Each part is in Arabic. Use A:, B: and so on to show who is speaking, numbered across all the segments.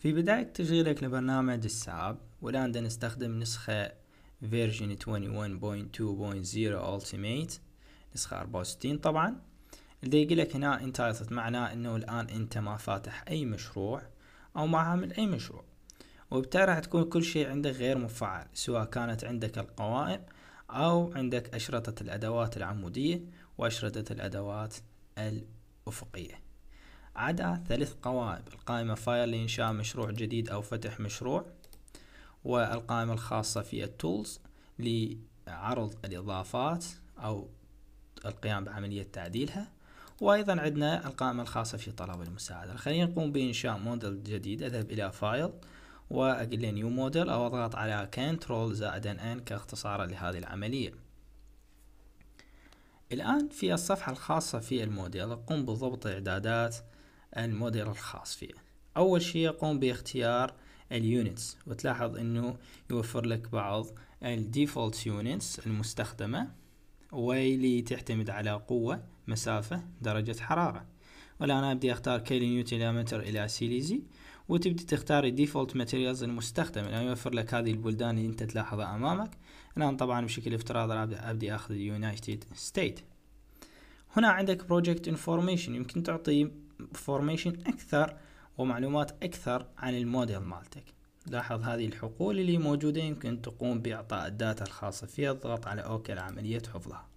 A: في بداية تشغيلك لبرنامج الساب والآن نستخدم نسخة فيرجن 21.2.0 Ultimate نسخة 64 طبعا اللي يقول لك هنا انتايتلد معناه انه الان انت ما فاتح اي مشروع او ما عامل اي مشروع وبالتالي راح تكون كل شيء عندك غير مفعل سواء كانت عندك القوائم او عندك اشرطة الادوات العمودية واشرطة الادوات الافقية عدا ثلاث قوائم القائمة فايل لإنشاء مشروع جديد أو فتح مشروع والقائمة الخاصة في التولز لعرض الإضافات أو القيام بعملية تعديلها وأيضا عندنا القائمة الخاصة في طلب المساعدة خلينا نقوم بإنشاء موديل جديد أذهب إلى فايل وأقول نيو موديل أو أضغط على كنترول زائد أن كاختصارا لهذه العملية الآن في الصفحة الخاصة في الموديل أقوم بضبط إعدادات الموديل الخاص فيه أول شيء يقوم باختيار اليونتس وتلاحظ أنه يوفر لك بعض الديفولت يونتس المستخدمة واللي تعتمد على قوة مسافة درجة حرارة والآن أبدي أختار كيلو نيوتن متر إلى سيليزي وتبدي تختار الديفولت ماتيريالز المستخدمة لأنه يوفر لك هذه البلدان اللي أنت تلاحظها أمامك الآن طبعا بشكل افتراضي أبدي أخذ اليونايتد ستيت هنا عندك بروجكت انفورميشن يمكن تعطي انفورميشن اكثر ومعلومات اكثر عن الموديل مالتك لاحظ هذه الحقول اللي موجودة يمكن تقوم بإعطاء الداتا الخاصة فيها الضغط على أوكي لعملية حفظها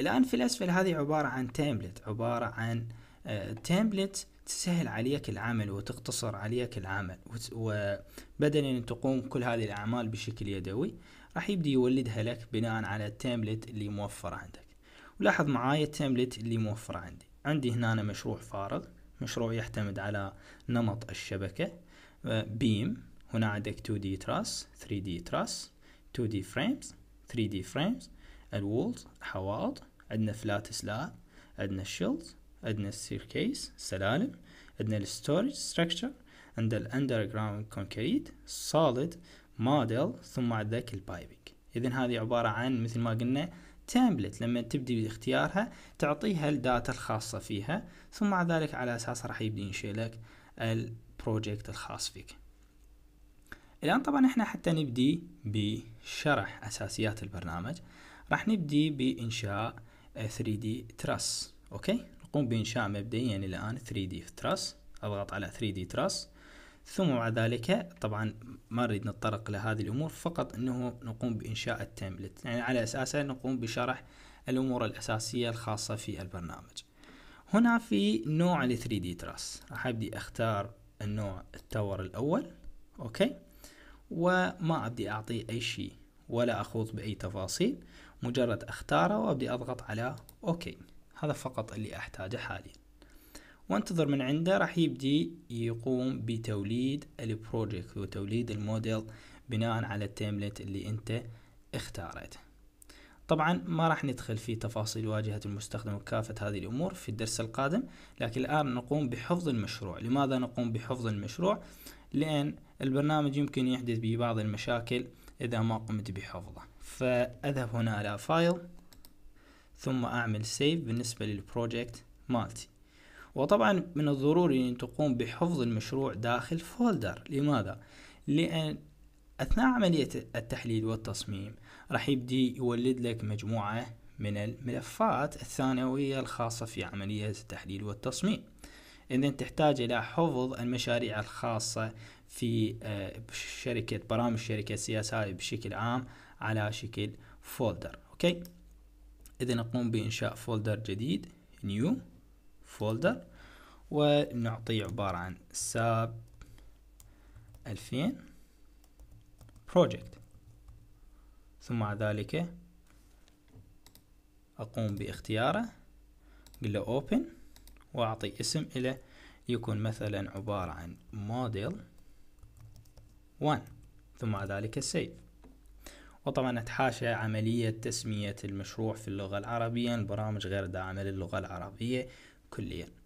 A: الآن في الأسفل هذه عبارة عن تيمبلت عبارة عن تيمبلت آه، تسهل عليك العمل وتقتصر عليك العمل وبدل أن تقوم كل هذه الأعمال بشكل يدوي راح يبدي يولدها لك بناء على التيمبلت اللي موفرة عندك ولاحظ معاي التيمبلت اللي موفرة عندي عندي هنا أنا مشروع فارغ مشروع يعتمد على نمط الشبكة آه، بيم هنا عندك 2D truss 3D truss 2D frames 3D frames الوولز حوائط عندنا فلات سلاب عندنا الشيلز عندنا السيركيس سلالم عندنا الستورج ستراكشر عندنا الاندر جراوند كونكريت سوليد موديل ثم عندك البايبنج اذا هذه عباره عن مثل ما قلنا تمبلت لما تبدي باختيارها تعطيها الداتا الخاصة فيها ثم بعد ذلك على أساس راح يبدي ينشئ لك البروجكت الخاص فيك الآن طبعا احنا حتى نبدي بشرح أساسيات البرنامج راح نبدي بإنشاء 3D Truss أوكي نقوم بإنشاء مبدئيا الآن 3D Truss أضغط على 3D Truss ثم بعد ذلك طبعا ما نريد نتطرق لهذه الأمور فقط أنه نقوم بإنشاء التمبلت يعني على أساسه نقوم بشرح الأمور الأساسية الخاصة في البرنامج هنا في نوع ال 3 دي تراس راح ابدي اختار النوع التور الاول اوكي وما ابدي اعطيه اي شيء ولا اخوض باي تفاصيل مجرد اختاره وابدي اضغط على اوكي هذا فقط اللي احتاجه حاليا وانتظر من عنده راح يبدي يقوم بتوليد البروجكت وتوليد الموديل بناء على التيملت اللي انت اختارته طبعا ما راح ندخل في تفاصيل واجهة المستخدم وكافة هذه الأمور في الدرس القادم لكن الآن نقوم بحفظ المشروع لماذا نقوم بحفظ المشروع؟ لأن البرنامج يمكن يحدث به بعض المشاكل إذا ما قمت بحفظه فأذهب هنا إلى فايل ثم أعمل سيف بالنسبة للبروجكت مالتي وطبعا من الضروري أن تقوم بحفظ المشروع داخل فولدر لماذا؟ لأن أثناء عملية التحليل والتصميم راح يبدي يولد لك مجموعة من الملفات الثانوية الخاصة في عملية التحليل والتصميم إذا تحتاج إلى حفظ المشاريع الخاصة في آه، شركة برامج شركة CSI بشكل عام على شكل فولدر أوكي إذا نقوم بإنشاء فولدر جديد نيو فولدر ونعطيه عبارة عن ساب 2000 بروجكت ثم بعد ذلك أقوم باختياره قل له أوبن وأعطي اسم له يكون مثلا عبارة عن موديل 1 ثم بعد ذلك سيف وطبعا أتحاشى عملية تسمية المشروع في اللغة العربية البرامج غير داعمة للغة العربية كليا